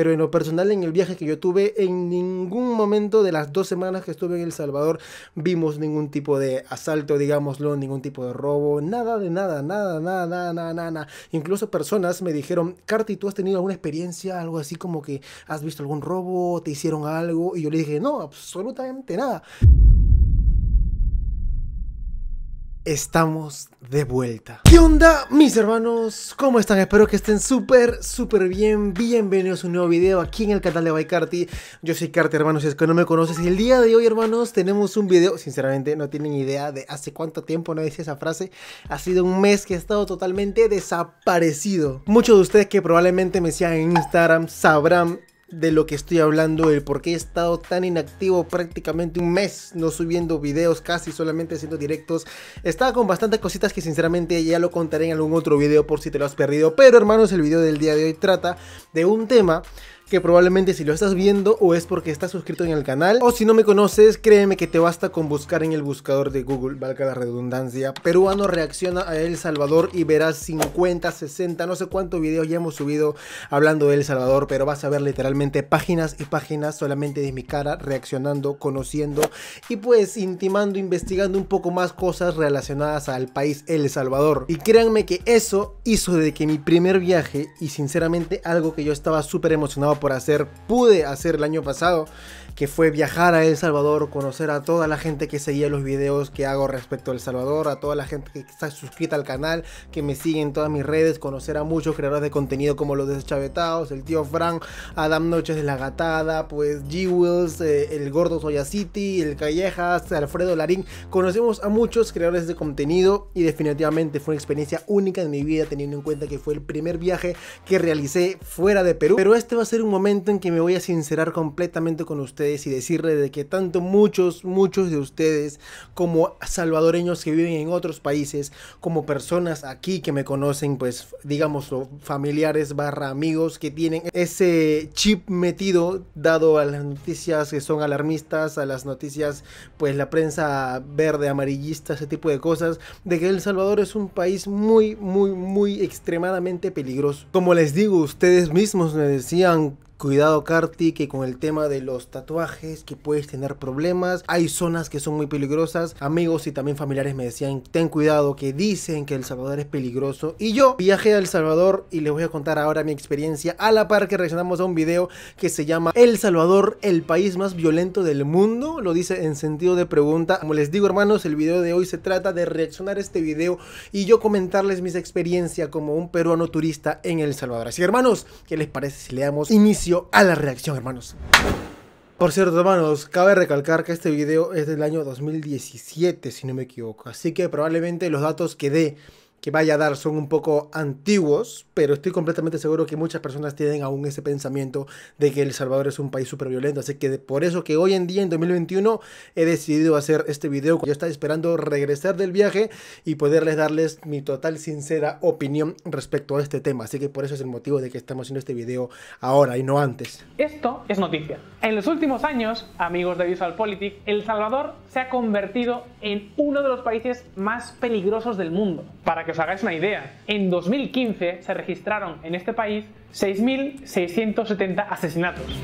pero en lo personal en el viaje que yo tuve, en ningún momento de las dos semanas que estuve en El Salvador vimos ningún tipo de asalto, digámoslo, ningún tipo de robo, nada de nada, nada, nada, nada, nada, nada. Incluso personas me dijeron, Carti, ¿tú has tenido alguna experiencia, algo así como que has visto algún robo, te hicieron algo? Y yo le dije, no, absolutamente nada. Estamos de vuelta. ¿Qué onda, mis hermanos? ¿Cómo están? Espero que estén súper, súper bien. Bienvenidos a un nuevo video aquí en el canal de ByCarty. Yo soy Carty, hermanos, si es que no me conoces. el día de hoy, hermanos, tenemos un video. Sinceramente, no tienen idea de hace cuánto tiempo no decía esa frase. Ha sido un mes que he estado totalmente desaparecido. Muchos de ustedes que probablemente me sigan en Instagram sabrán de lo que estoy hablando, el por qué he estado tan inactivo prácticamente un mes, no subiendo videos casi, solamente haciendo directos. Estaba con bastantes cositas que sinceramente ya lo contaré en algún otro video por si te lo has perdido. Pero hermanos, el video del día de hoy trata de un tema que probablemente si lo estás viendo o es porque estás suscrito en el canal o si no me conoces, créeme que te basta con buscar en el buscador de Google, valga la redundancia, peruano reacciona a El Salvador y verás 50, 60, no sé cuántos videos ya hemos subido hablando de El Salvador, pero vas a ver literalmente páginas y páginas solamente de mi cara reaccionando, conociendo y pues intimando, investigando un poco más cosas relacionadas al país El Salvador. Y créanme que eso hizo de que mi primer viaje y sinceramente algo que yo estaba súper emocionado por hacer pude hacer el año pasado que fue viajar a El Salvador, conocer a toda la gente que seguía los videos que hago respecto a El Salvador, a toda la gente que está suscrita al canal, que me sigue en todas mis redes, conocer a muchos creadores de contenido como los deschavetados, el tío Frank, Adam Noches de la Gatada, pues G. Wills, eh, el gordo Soya City, el Callejas, Alfredo Larín. Conocemos a muchos creadores de contenido y definitivamente fue una experiencia única de mi vida teniendo en cuenta que fue el primer viaje que realicé fuera de Perú. Pero este va a ser un momento en que me voy a sincerar completamente con ustedes y decirle de que tanto muchos, muchos de ustedes, como salvadoreños que viven en otros países, como personas aquí que me conocen, pues digamos familiares barra amigos que tienen ese chip metido dado a las noticias que son alarmistas, a las noticias, pues la prensa verde, amarillista, ese tipo de cosas, de que El Salvador es un país muy, muy, muy extremadamente peligroso. Como les digo, ustedes mismos me decían Cuidado Carti, que con el tema de los tatuajes, que puedes tener problemas. Hay zonas que son muy peligrosas. Amigos y también familiares me decían, ten cuidado, que dicen que El Salvador es peligroso. Y yo viajé a El Salvador y les voy a contar ahora mi experiencia a la par que reaccionamos a un video que se llama El Salvador, el país más violento del mundo. Lo dice en sentido de pregunta. Como les digo hermanos, el video de hoy se trata de reaccionar a este video y yo comentarles mis experiencias como un peruano turista en El Salvador. Así hermanos, ¿qué les parece si le damos inicio? a la reacción, hermanos. Por cierto, hermanos, cabe recalcar que este video es del año 2017, si no me equivoco. Así que probablemente los datos que dé que vaya a dar son un poco antiguos, pero estoy completamente seguro que muchas personas tienen aún ese pensamiento de que El Salvador es un país súper violento. Así que por eso que hoy en día, en 2021, he decidido hacer este video. Yo estaba esperando regresar del viaje y poderles darles mi total sincera opinión respecto a este tema. Así que por eso es el motivo de que estamos haciendo este video ahora y no antes. Esto es noticia. En los últimos años, amigos de VisualPolitik, El Salvador se ha convertido en uno de los países más peligrosos del mundo. Para que os hagáis una idea, en 2015 se registraron en este país 6.670 asesinatos.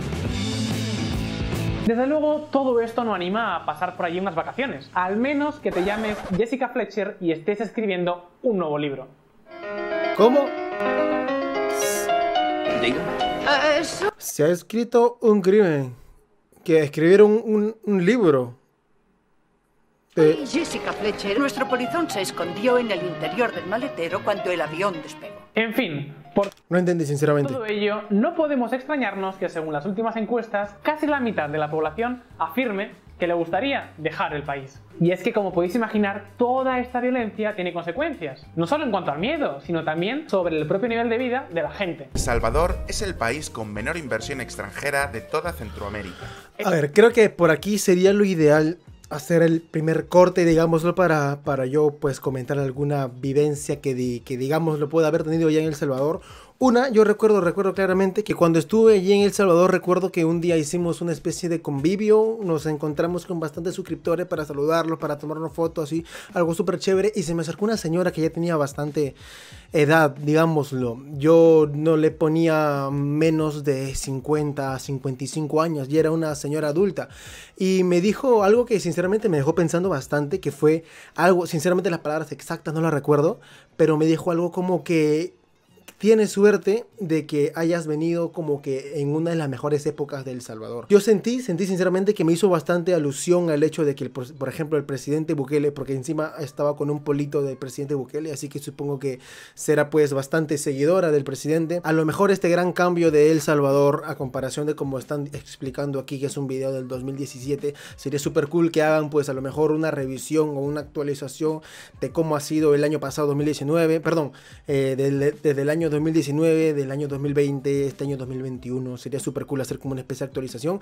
Desde luego, todo esto no anima a pasar por allí unas vacaciones, al menos que te llames Jessica Fletcher y estés escribiendo un nuevo libro. ¿Cómo? Ah, se ha escrito un crimen. Que escribieron un, un libro. Este- Jessica Fletcher, nuestro polizón se escondió en el interior del maletero cuando el avión despegó. En fin, por no entendí sinceramente. Todo ello, no podemos extrañarnos que según las últimas encuestas, casi la mitad de la población afirme que le gustaría dejar el país. Y es que como podéis imaginar, toda esta violencia tiene consecuencias, no solo en cuanto al miedo, sino también sobre el propio nivel de vida de la gente. Salvador es el país con menor inversión extranjera de toda Centroamérica. A ver, creo que por aquí sería lo ideal hacer el primer corte, digámoslo, para, para yo pues comentar alguna vivencia que, que digamos lo pueda haber tenido ya en El Salvador una, yo recuerdo, recuerdo claramente que cuando estuve allí en El Salvador, recuerdo que un día hicimos una especie de convivio, nos encontramos con bastantes suscriptores para saludarlos, para tomarnos fotos, así, algo súper chévere, y se me acercó una señora que ya tenía bastante edad, digámoslo. Yo no le ponía menos de 50, 55 años, y era una señora adulta, y me dijo algo que sinceramente me dejó pensando bastante, que fue algo, sinceramente las palabras exactas no las recuerdo, pero me dijo algo como que tienes suerte de que hayas venido como que en una de las mejores épocas de El Salvador. Yo sentí, sentí sinceramente que me hizo bastante alusión al hecho de que, por ejemplo, el presidente Bukele, porque encima estaba con un polito del presidente Bukele, así que supongo que será pues bastante seguidora del presidente. A lo mejor este gran cambio de El Salvador, a comparación de como están explicando aquí, que es un video del 2017, sería súper cool que hagan pues a lo mejor una revisión o una actualización de cómo ha sido el año pasado 2019, perdón, eh, desde el año 2019, del año 2020, este año 2021. Sería súper cool hacer como una especie de actualización.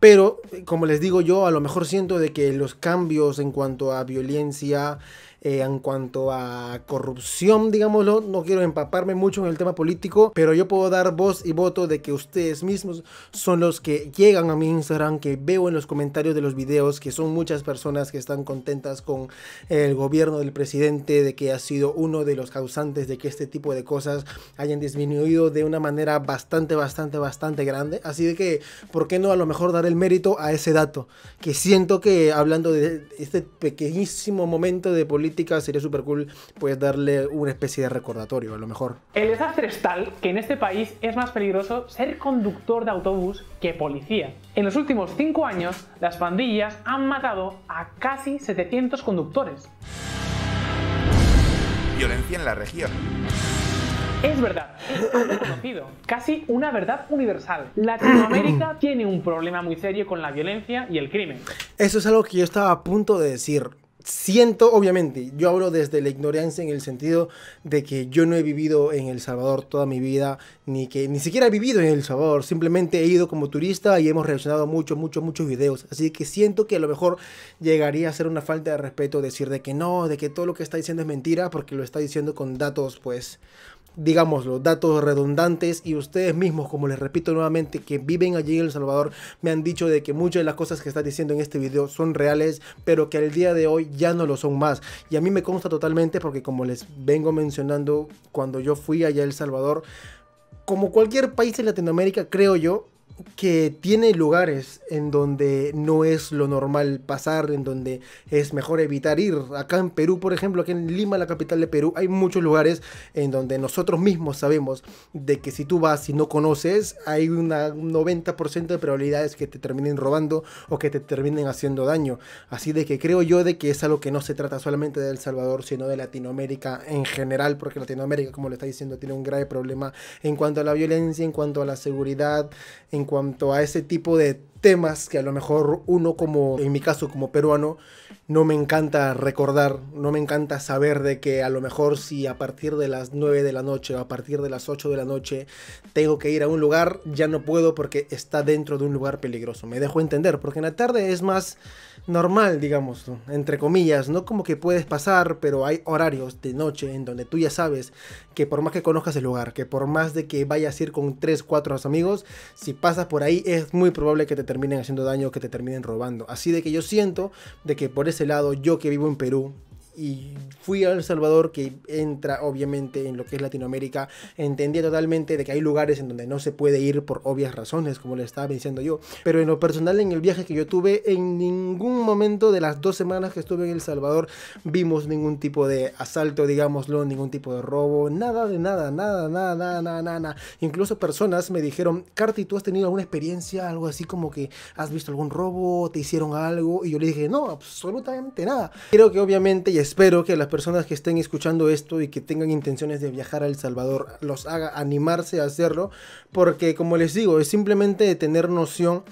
Pero, eh, como les digo yo, a lo mejor siento de que los cambios en cuanto a violencia eh, en cuanto a corrupción, digámoslo, no quiero empaparme mucho en el tema político, pero yo puedo dar voz y voto de que ustedes mismos son los que llegan a mi Instagram, que veo en los comentarios de los videos, que son muchas personas que están contentas con el gobierno del presidente, de que ha sido uno de los causantes de que este tipo de cosas hayan disminuido de una manera bastante, bastante, bastante grande. Así de que, ¿por qué no a lo mejor dar el mérito a ese dato? Que siento que hablando de este pequeñísimo momento de política, sería súper cool pues darle una especie de recordatorio, a lo mejor. El desastre es tal que en este país es más peligroso ser conductor de autobús que policía. En los últimos 5 años, las pandillas han matado a casi 700 conductores. Violencia en la región. Es verdad, es conocido, casi una verdad universal. Latinoamérica tiene un problema muy serio con la violencia y el crimen. Eso es algo que yo estaba a punto de decir siento, obviamente, yo hablo desde la ignorancia en el sentido de que yo no he vivido en El Salvador toda mi vida, ni que ni siquiera he vivido en El Salvador, simplemente he ido como turista y hemos reaccionado muchos, muchos, muchos videos. Así que siento que a lo mejor llegaría a ser una falta de respeto decir de que no, de que todo lo que está diciendo es mentira, porque lo está diciendo con datos, pues, digamos, los datos redundantes y ustedes mismos, como les repito nuevamente, que viven allí en El Salvador, me han dicho de que muchas de las cosas que está diciendo en este video son reales, pero que al día de hoy ya no lo son más. Y a mí me consta totalmente porque como les vengo mencionando, cuando yo fui allá a El Salvador, como cualquier país en Latinoamérica, creo yo, que tiene lugares en donde no es lo normal pasar, en donde es mejor evitar ir. Acá en Perú, por ejemplo, aquí en Lima, la capital de Perú, hay muchos lugares en donde nosotros mismos sabemos de que si tú vas y no conoces, hay un 90% de probabilidades que te terminen robando o que te terminen haciendo daño. Así de que creo yo de que es algo que no se trata solamente de El Salvador, sino de Latinoamérica en general, porque Latinoamérica, como le está diciendo, tiene un grave problema en cuanto a la violencia, en cuanto a la seguridad, en en cuanto a ese tipo de temas que a lo mejor uno como, en mi caso como peruano, no me encanta recordar, no me encanta saber de que a lo mejor si a partir de las 9 de la noche o a partir de las 8 de la noche tengo que ir a un lugar, ya no puedo porque está dentro de un lugar peligroso. Me dejo entender, porque en la tarde es más normal, digamos, entre comillas, no como que puedes pasar, pero hay horarios de noche en donde tú ya sabes que por más que conozcas el lugar, que por más de que vayas a ir con 3, 4 amigos, si pasas por ahí es muy probable que te terminen haciendo daño, que te terminen robando. Así de que yo siento de que por ese lado, yo que vivo en Perú, y fui a El Salvador, que entra obviamente en lo que es Latinoamérica, entendía totalmente de que hay lugares en donde no se puede ir por obvias razones, como le estaba diciendo yo. Pero en lo personal, en el viaje que yo tuve, en ningún momento de las dos semanas que estuve en El Salvador, vimos ningún tipo de asalto, digámoslo, ningún tipo de robo, nada de nada, nada, nada, nada, nada, nada. Incluso personas me dijeron, Carti, ¿tú has tenido alguna experiencia, algo así como que has visto algún robo, te hicieron algo? Y yo le dije, no, absolutamente nada. Creo que obviamente espero que las personas que estén escuchando esto y que tengan intenciones de viajar a El Salvador los haga animarse a hacerlo, porque como les digo, es simplemente tener noción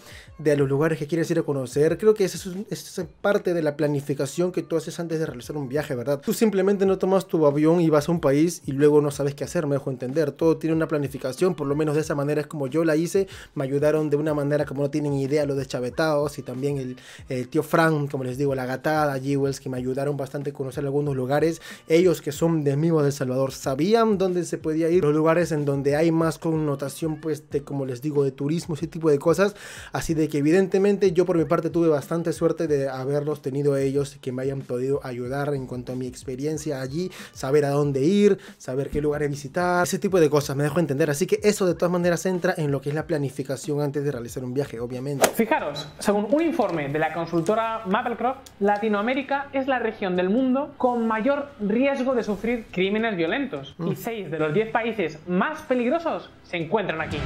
de los lugares que quieres ir a conocer. Creo que esa es, es, parte de la planificación que tú haces antes de realizar un viaje, ¿verdad? Tú simplemente no tomas tu avión y vas a un país y luego no sabes qué hacer, me dejo entender. Todo tiene una planificación, por lo menos de esa manera es como yo la hice. Me ayudaron de una manera como no tienen idea los deschavetados y también el, el tío Frank, como les digo, la gatada, Jewels, que me ayudaron bastante a conocer algunos lugares. Ellos que son de amigos del Salvador sabían dónde se podía ir, los lugares en donde hay más connotación, pues, de, como les digo, de turismo, ese tipo de cosas. Así de que evidentemente yo por mi parte tuve bastante suerte de haberlos tenido ellos que me hayan podido ayudar en cuanto a mi experiencia allí, saber a dónde ir, saber qué lugares visitar, ese tipo de cosas, me dejo entender. Así que eso de todas maneras entra en lo que es la planificación antes de realizar un viaje, obviamente. Fijaros, según un informe de la consultora Maplecroft, Latinoamérica es la región del mundo con mayor riesgo de sufrir crímenes violentos mm. y 6 de los 10 países más peligrosos se encuentran aquí.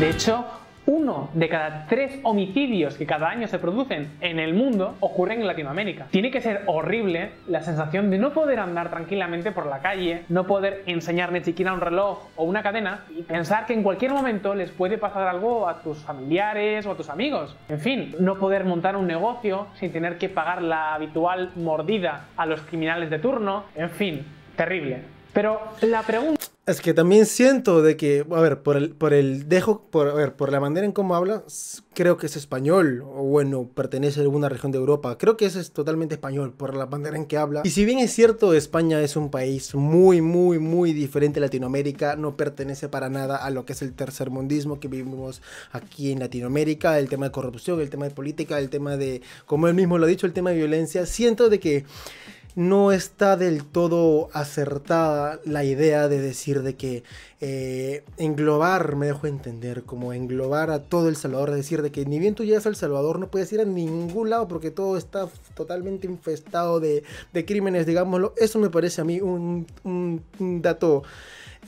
De hecho, uno de cada tres homicidios que cada año se producen en el mundo ocurre en Latinoamérica. Tiene que ser horrible la sensación de no poder andar tranquilamente por la calle, no poder enseñar ni siquiera un reloj o una cadena y pensar que en cualquier momento les puede pasar algo a tus familiares o a tus amigos. En fin, no poder montar un negocio sin tener que pagar la habitual mordida a los criminales de turno. En fin, terrible. Pero la pregunta... Es que también siento de que, a ver, por el, por el dejo, a ver, por la manera en cómo habla, creo que es español, o bueno, pertenece a alguna región de Europa. Creo que eso es totalmente español, por la manera en que habla. Y si bien es cierto, España es un país muy, muy, muy diferente a Latinoamérica, no pertenece para nada a lo que es el tercermundismo que vivimos aquí en Latinoamérica, el tema de corrupción, el tema de política, el tema de, como él mismo lo ha dicho, el tema de violencia. Siento de que no está del todo acertada la idea de decir de que eh, englobar, me dejo entender, como englobar a todo El Salvador, decir de que ni bien tú llegas El Salvador no puedes ir a ningún lado porque todo está totalmente infestado de, de crímenes, digámoslo. Eso me parece a mí un dato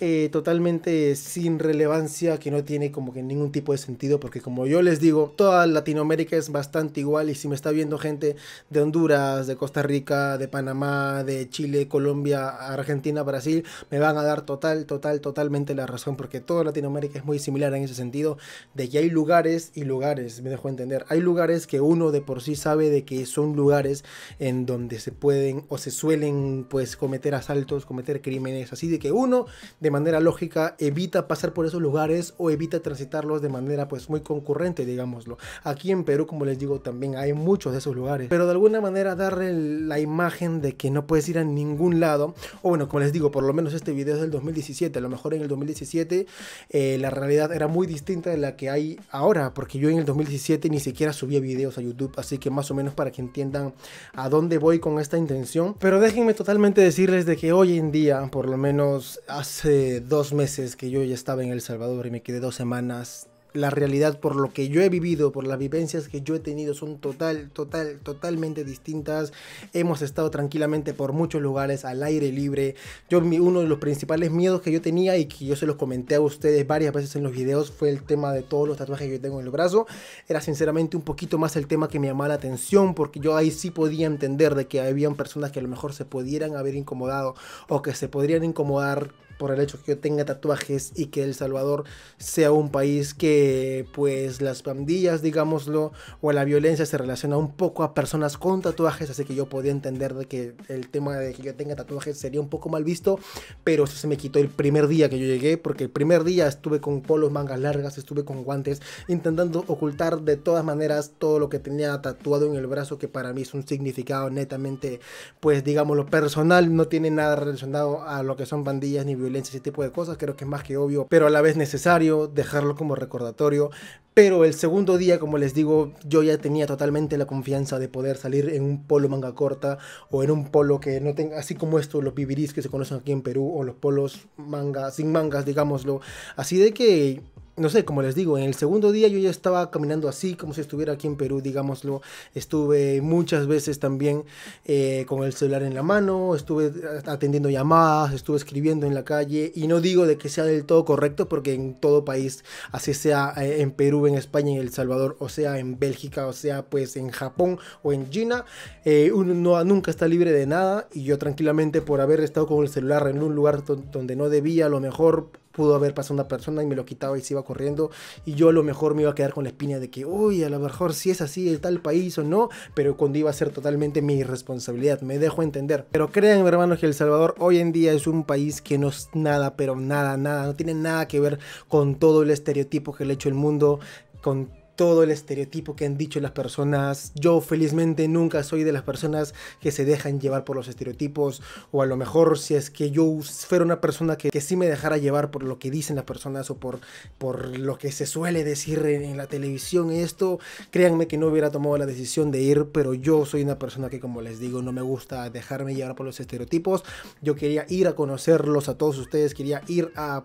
eh, totalmente sin relevancia, que no tiene como que ningún tipo de sentido, porque como yo les digo, toda Latinoamérica es bastante igual y si me está viendo gente de Honduras, de Costa Rica, de Panamá, de Chile, Colombia, Argentina, Brasil, me van a dar total, total, totalmente la razón, porque toda Latinoamérica es muy similar en ese sentido, de que hay lugares y lugares, me dejo entender, hay lugares que uno de por sí sabe de que son lugares en donde se pueden o se suelen pues cometer asaltos, cometer crímenes, así de que uno de manera lógica evita pasar por esos lugares o evita transitarlos de manera pues muy concurrente, digámoslo. Aquí en Perú, como les digo, también hay muchos de esos lugares, pero de alguna manera darle la imagen de que no puedes ir a ningún lado, o bueno, como les digo, por lo menos este video es del 2017, a lo mejor en el 2017 eh, la realidad era muy distinta de la que hay ahora, porque yo en el 2017 ni siquiera subía videos a YouTube, así que más o menos para que entiendan a dónde voy con esta intención, pero déjenme totalmente decirles de que hoy en día, por lo menos hace dos meses que yo ya estaba en El Salvador y me quedé dos semanas, la realidad por lo que yo he vivido, por las vivencias que yo he tenido, son total, total, totalmente distintas. Hemos estado tranquilamente por muchos lugares, al aire libre. Yo, uno de los principales miedos que yo tenía y que yo se los comenté a ustedes varias veces en los videos fue el tema de todos los tatuajes que yo tengo en el brazo. Era sinceramente un poquito más el tema que me llamaba la atención, porque yo ahí sí podía entender de que habían personas que a lo mejor se pudieran haber incomodado o que se podrían incomodar por el hecho que yo tenga tatuajes y que El Salvador sea un país que pues las pandillas, digámoslo, o la violencia se relaciona un poco a personas con tatuajes, así que yo podía entender de que el tema de que yo tenga tatuajes sería un poco mal visto, pero se me quitó el primer día que yo llegué, porque el primer día estuve con polos, mangas largas, estuve con guantes, intentando ocultar de todas maneras todo lo que tenía tatuado en el brazo, que para mí es un significado netamente, pues digámoslo, personal, no tiene nada relacionado a lo que son pandillas ni violencia, ese tipo de cosas, creo que es más que obvio, pero a la vez necesario dejarlo como recordatorio. Pero el segundo día, como les digo, yo ya tenía totalmente la confianza de poder salir en un polo manga corta o en un polo que no tenga, así como esto, los bibiris que se conocen aquí en Perú o los polos manga, sin mangas, digámoslo. Así de que no sé, como les digo, en el segundo día yo ya estaba caminando así, como si estuviera aquí en Perú, digámoslo. Estuve muchas veces también eh, con el celular en la mano, estuve atendiendo llamadas, estuve escribiendo en la calle. Y no digo de que sea del todo correcto, porque en todo país, así sea eh, en Perú, en España, en El Salvador, o sea en Bélgica, o sea pues en Japón o en China, eh, uno nunca está libre de nada. Y yo tranquilamente por haber estado con el celular en un lugar donde no debía, a lo mejor pudo haber pasado una persona y me lo quitaba y se iba corriendo y yo a lo mejor me iba a quedar con la espina de que, uy, a lo mejor si es así el tal país o no, pero cuando iba a ser totalmente mi responsabilidad. me dejo entender. Pero créanme hermanos que El Salvador hoy en día es un país que no es nada, pero nada, nada, no tiene nada que ver con todo el estereotipo que le ha hecho el mundo, con todo el estereotipo que han dicho las personas. Yo felizmente nunca soy de las personas que se dejan llevar por los estereotipos o a lo mejor si es que yo fuera una persona que, sí me dejara llevar por lo que dicen las personas o por, por lo que se suele decir en, la televisión esto, créanme que no hubiera tomado la decisión de ir, pero yo soy una persona que como les digo no me gusta dejarme llevar por los estereotipos. Yo quería ir a conocerlos a todos ustedes, quería ir a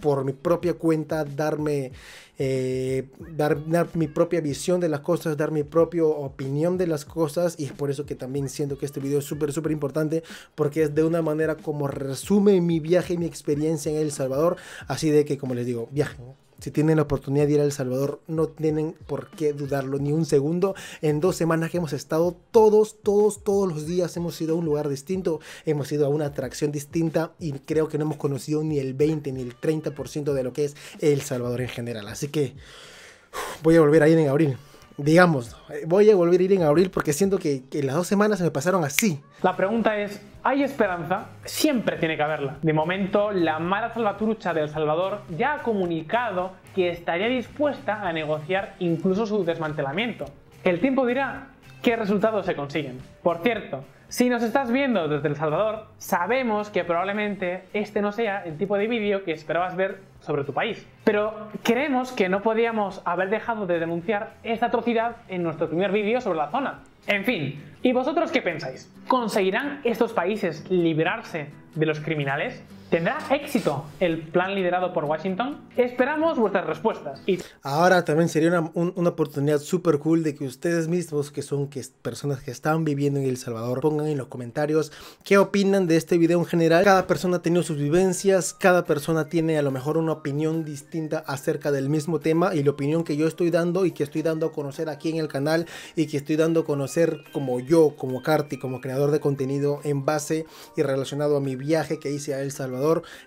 por mi propia cuenta, darme, eh, dar, mi propia visión de las cosas, dar mi propia opinión de las cosas. Y es por eso que también siento que este video es súper, súper importante, porque es de una manera como resume mi viaje y mi experiencia en El Salvador. Así de que, como les digo, viajen. Si tienen la oportunidad de ir a El Salvador, no tienen por qué dudarlo ni un segundo. En dos semanas que hemos estado todos, todos, todos los días hemos ido a un lugar distinto, hemos ido a una atracción distinta y creo que no hemos conocido ni el 20 ni el 30% de lo que es El Salvador en general. Así que voy a volver a ir en abril digamos, eh, voy a volver a ir en abril porque siento que, que, las dos semanas se me pasaron así. La pregunta es, ¿hay esperanza? Siempre tiene que haberla. De momento, la mala salvatrucha de El Salvador ya ha comunicado que estaría dispuesta a negociar incluso su desmantelamiento. El tiempo dirá qué resultados se consiguen. Por cierto, si nos estás viendo desde El Salvador, sabemos que probablemente este no sea el tipo de vídeo que esperabas ver sobre tu país. Pero creemos que no podíamos haber dejado de denunciar esta atrocidad en nuestro primer vídeo sobre la zona. En fin, ¿y vosotros qué pensáis? ¿Conseguirán estos países liberarse de los criminales? ¿Tendrá éxito el plan liderado por Washington? Esperamos vuestras respuestas. Y... Ahora también sería una, una oportunidad súper cool de que ustedes mismos, que son que, personas que están viviendo en El Salvador, pongan en los comentarios qué opinan de este video en general. Cada persona ha tenido sus vivencias, cada persona tiene a lo mejor una opinión distinta acerca del mismo tema y la opinión que yo estoy dando y que estoy dando a conocer aquí en el canal y que estoy dando a conocer como yo, como Carti, como creador de contenido en base y relacionado a mi viaje que hice a El Salvador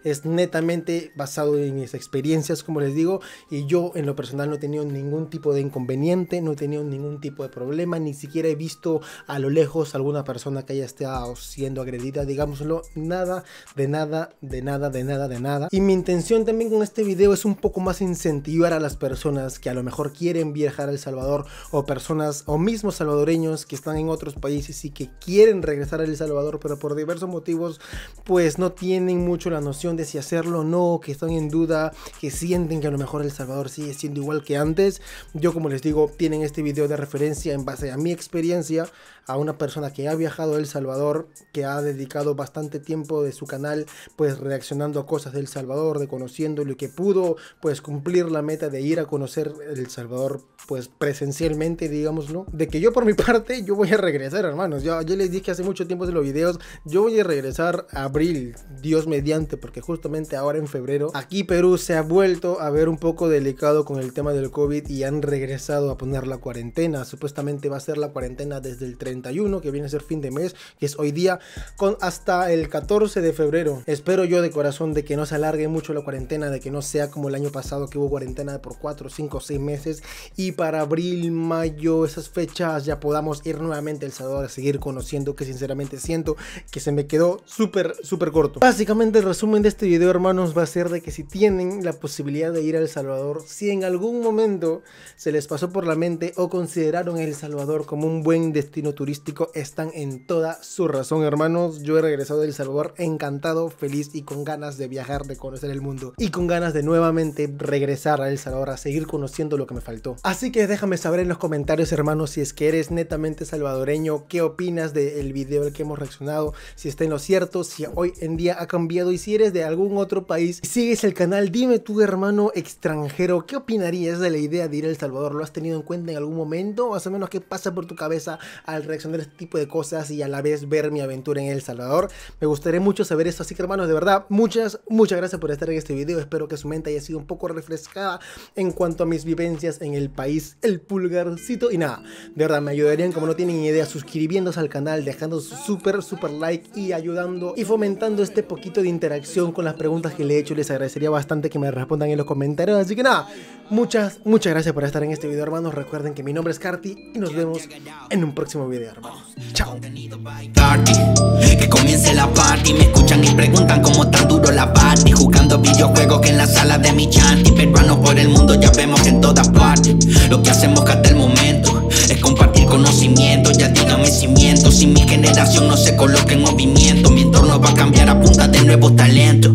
es netamente basado en mis experiencias, como les digo, y yo en lo personal no he tenido ningún tipo de inconveniente, no he tenido ningún tipo de problema, ni siquiera he visto a lo lejos alguna persona que haya estado siendo agredida, digámoslo, nada, de nada, de nada, de nada, de nada. Y mi intención también con este video es un poco más incentivar a las personas que a lo mejor quieren viajar a El Salvador o personas o mismos salvadoreños que están en otros países y que quieren regresar a El Salvador, pero por diversos motivos pues no tienen mucho la noción de si hacerlo o no, que están en duda, que sienten que a lo mejor El Salvador sigue siendo igual que antes. Yo como les digo, tienen este video de referencia en base a mi experiencia, a una persona que ha viajado a El Salvador, que ha dedicado bastante tiempo de su canal pues reaccionando a cosas de El Salvador, de conociéndolo y que pudo pues cumplir la meta de ir a conocer El Salvador pues presencialmente, digámoslo. De que yo por mi parte, yo voy a regresar hermanos, yo yo les dije hace mucho tiempo de los videos, yo voy a regresar a abril, Dios me porque justamente ahora en febrero aquí Perú se ha vuelto a ver un poco delicado con el tema del COVID y han regresado a poner la cuarentena. Supuestamente va a ser la cuarentena desde el 31 que viene a ser fin de mes, que es hoy día, con hasta el 14 de febrero. Espero yo de corazón de que no se alargue mucho la cuarentena, de que no sea como el año pasado que hubo cuarentena por 4, 5, 6 meses y para abril, mayo, esas fechas ya podamos ir nuevamente El Salvador a seguir conociendo que sinceramente siento que se me quedó súper, súper corto. Básicamente resumen de este video, hermanos, va a ser de que si tienen la posibilidad de ir a El Salvador, si en algún momento se les pasó por la mente o consideraron El Salvador como un buen destino turístico, están en toda su razón, hermanos. Yo he regresado de El Salvador encantado, feliz y con ganas de viajar, de conocer el mundo y con ganas de nuevamente regresar a El Salvador a seguir conociendo lo que me faltó. Así que déjame saber en los comentarios, hermanos, si es que eres netamente salvadoreño, qué opinas del video al que hemos reaccionado, si está en lo cierto, si hoy en día ha cambiado y si eres de algún otro país y sigues el canal, dime tu hermano extranjero, ¿qué opinarías de la idea de ir a El Salvador? ¿Lo has tenido en cuenta en algún momento? Más o menos, ¿qué pasa por tu cabeza al reaccionar a este tipo de cosas y a la vez ver mi aventura en El Salvador? Me gustaría mucho saber esto. así que hermanos, de verdad, muchas, muchas gracias por estar en este video. Espero que su mente haya sido un poco refrescada en cuanto a mis vivencias en el país, el pulgarcito y nada. De verdad, me ayudarían como no tienen idea suscribiéndose al canal, dejando su súper, súper like y ayudando y fomentando este poquito de interés interacción con las preguntas que le he hecho. Les agradecería bastante que me respondan en los comentarios. Así que nada, muchas, muchas gracias por estar en este video, hermanos. Recuerden que mi nombre es Carti y nos vemos en un próximo video, hermanos. Chao. Que comience la party, me escuchan y preguntan cómo tan duro la party Jugando videojuegos que en la sala de mi y Peruanos por el mundo ya vemos en todas partes Lo que hacemos hasta el momento es compartir conocimiento. Ya dígame si miento, si mi generación no se coloca en movimiento, mi entorno va a cambiar a punta de nuevos talentos.